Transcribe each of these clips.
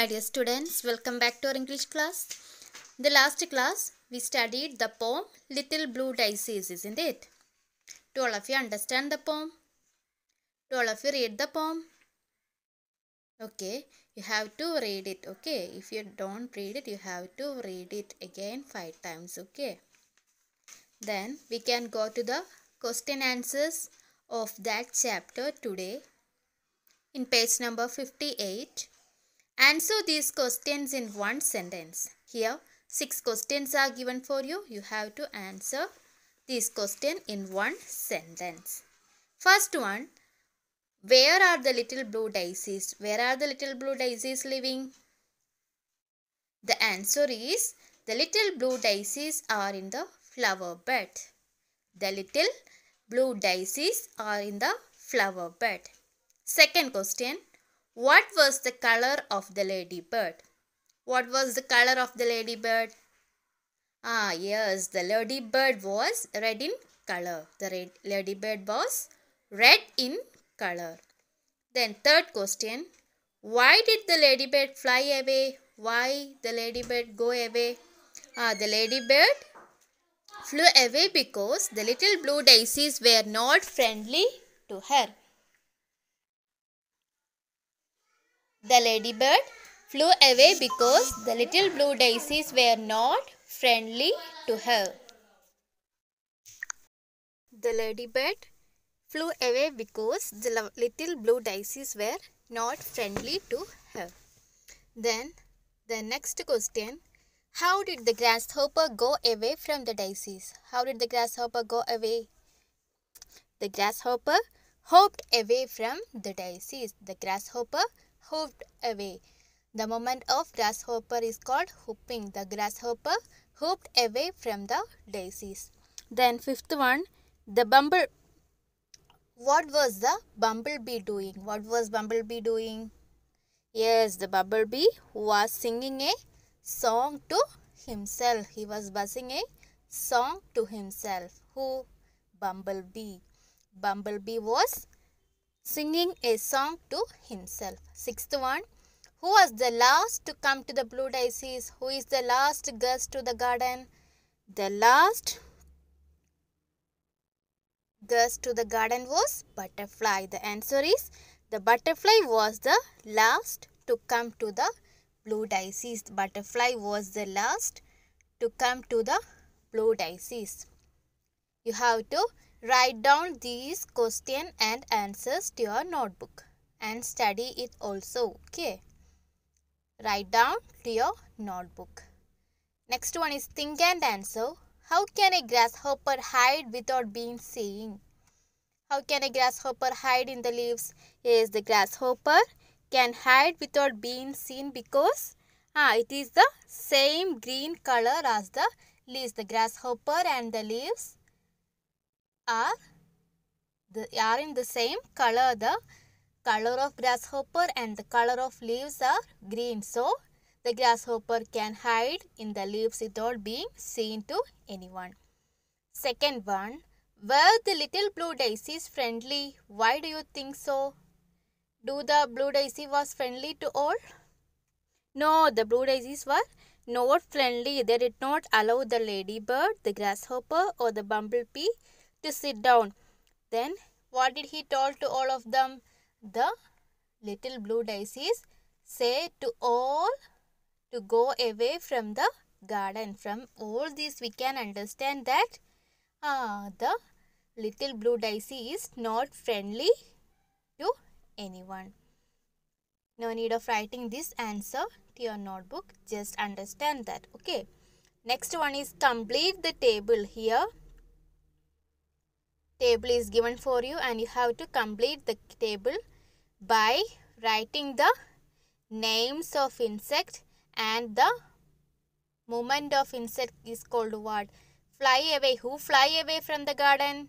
my dear students, welcome back to our English class. The last class, we studied the poem Little Blue Daisies, isn't it? Do all of you understand the poem? Do all of you read the poem? Okay, you have to read it, okay? If you don't read it, you have to read it again five times, okay? Then we can go to the question answers of that chapter today. In page number 58, Answer these questions in one sentence. Here, six questions are given for you. You have to answer these questions in one sentence. First one, where are the little blue daisies? Where are the little blue daisies living? The answer is, the little blue daisies are in the flower bed. The little blue daisies are in the flower bed. Second question, what was the color of the ladybird? What was the color of the ladybird? Ah, yes, the ladybird was red in color. The ladybird was red in color. Then third question. Why did the ladybird fly away? Why the ladybird go away? Ah, the ladybird flew away because the little blue daisies were not friendly to her. The ladybird flew away because the little blue daisies were not friendly to her. The ladybird flew away because the little blue daisies were not friendly to her. Then the next question How did the grasshopper go away from the daisies? How did the grasshopper go away? The grasshopper hopped away from the daisies. The grasshopper hopped away. The movement of grasshopper is called hopping. The grasshopper hopped away from the daisies. Then fifth one, the bumble. What was the bumblebee doing? What was bumblebee doing? Yes, the bumblebee was singing a song to himself. He was buzzing a song to himself. Who? Bumblebee. Bumblebee was singing a song to himself. Sixth one, who was the last to come to the blue daisies? Who is the last guest to the garden? The last guest to the garden was butterfly. The answer is the butterfly was the last to come to the blue daisies. Butterfly was the last to come to the blue daisies. You have to write down these question and answers to your notebook and study it also. Okay. Write down to your notebook. Next one is think and answer. How can a grasshopper hide without being seen? How can a grasshopper hide in the leaves? Is the grasshopper can hide without being seen because ah, it is the same green color as the leaves. The grasshopper and the leaves are the, are in the same color the color of grasshopper and the color of leaves are green so the grasshopper can hide in the leaves without being seen to anyone second one were the little blue daisies friendly why do you think so do the blue daisy was friendly to all no the blue daisies were not friendly they did not allow the ladybird the grasshopper or the bumblebee to sit down. Then what did he told to all of them? The little blue daisies said to all to go away from the garden. From all this we can understand that uh, the little blue daisy is not friendly to anyone. No need of writing this answer to your notebook. Just understand that. Okay. Next one is complete the table here table is given for you and you have to complete the table by writing the names of insect and the movement of insect is called what? Fly away. Who fly away from the garden?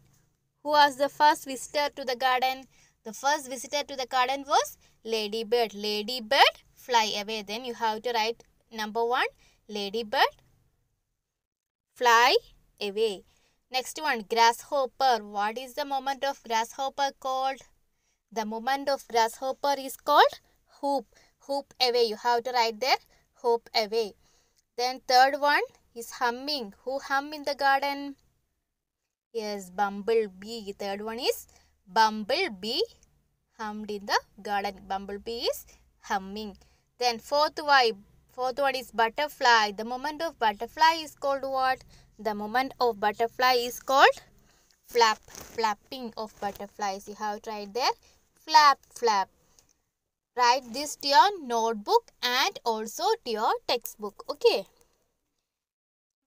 Who was the first visitor to the garden? The first visitor to the garden was ladybird. Ladybird fly away. Then you have to write number one ladybird fly away. Next one, grasshopper. What is the moment of grasshopper called? The moment of grasshopper is called hoop. Hoop away. You have to write there, hoop away. Then third one is humming. Who hum in the garden? Yes, bumblebee. Third one is bumblebee hummed in the garden. Bumblebee is humming. Then fourth one, fourth one is butterfly. The moment of butterfly is called what? The movement of butterfly is called flap. Flapping of butterflies. You have tried there. Flap, flap. Write this to your notebook and also to your textbook. Okay.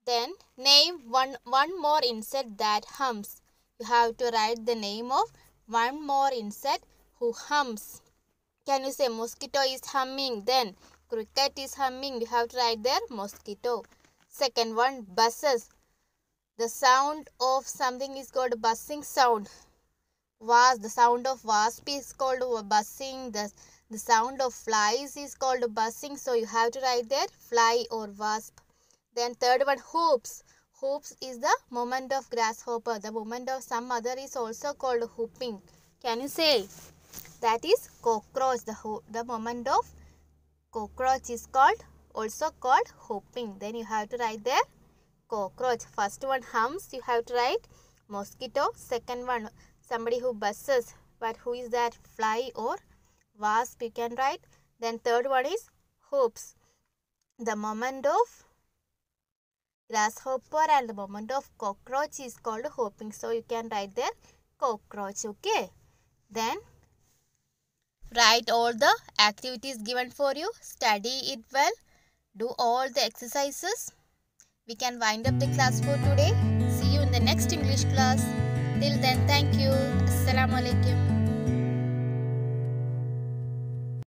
Then name one, one more insect that hums. You have to write the name of one more insect who hums. Can you say mosquito is humming? Then cricket is humming. You have to write there mosquito. Second one buses the sound of something is called buzzing sound wasp the sound of wasp is called buzzing the the sound of flies is called buzzing so you have to write there fly or wasp then third one hoops hoops is the moment of grasshopper the moment of some other is also called hooping can you say that is cockroach the the moment of cockroach is called also called hooping then you have to write there cockroach first one hums you have to write mosquito second one somebody who buzzes but who is that fly or wasp you can write then third one is hopes the moment of grasshopper and the moment of cockroach is called hopping so you can write there cockroach okay then write all the activities given for you study it well do all the exercises we can wind up the class for today. See you in the next English class. Till then, thank you. Assalamu alaikum.